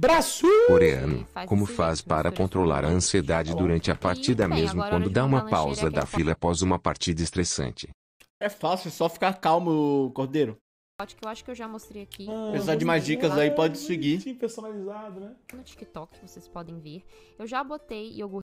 Braço coreano, como faz para né? controlar a ansiedade é durante a partida mesmo quando dá uma pausa é da fila após uma partida estressante. É fácil, é só ficar calmo, Cordeiro. Que eu acho que eu já mostrei aqui. Ah, Apesar de mais dicas aí, pode né? seguir. Sim, personalizado, né? No TikTok, vocês podem ver. Eu já botei iogurte.